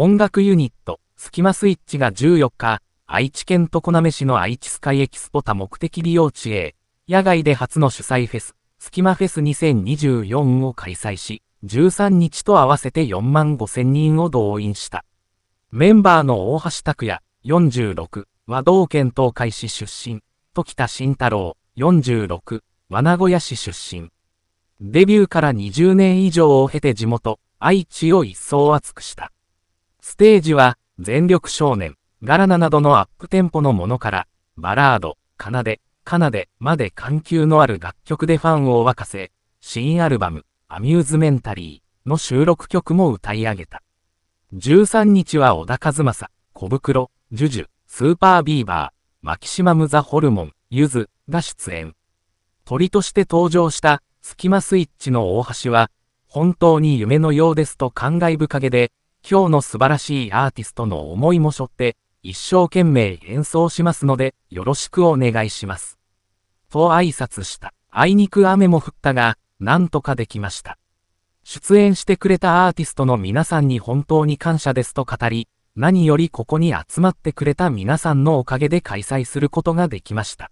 音楽ユニット、スキマスイッチが14日、愛知県常滑市の愛知スカイエキスポタ目的利用地へ、野外で初の主催フェス、スキマフェス2024を開催し、13日と合わせて4万5千人を動員した。メンバーの大橋拓也、46、和道県東海市出身、時田慎太郎、46、和名古屋市出身。デビューから20年以上を経て地元、愛知を一層厚くした。ステージは、全力少年、ガラナなどのアップテンポのものから、バラード、奏で、奏でまで緩急のある楽曲でファンを沸かせ、新アルバム、アミューズメンタリーの収録曲も歌い上げた。13日は小田和正、小袋、ジュジュ、スーパービーバー、マキシマム・ザ・ホルモン、ゆずが出演。鳥として登場したスキマスイッチの大橋は、本当に夢のようですと感慨深げで、今日の素晴らしいアーティストの思いも背負って、一生懸命演奏しますので、よろしくお願いします。と挨拶した。あいにく雨も降ったが、なんとかできました。出演してくれたアーティストの皆さんに本当に感謝ですと語り、何よりここに集まってくれた皆さんのおかげで開催することができました。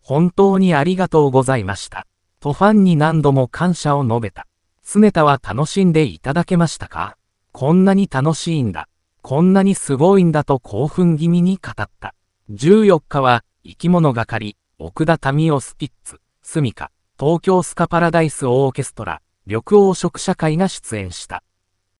本当にありがとうございました。とファンに何度も感謝を述べた。常田は楽しんでいただけましたかこんなに楽しいんだ。こんなにすごいんだと興奮気味に語った。14日は、生き物がかり、奥田民夫スピッツ、スミカ、東京スカパラダイスオーケストラ、緑黄色社会が出演した。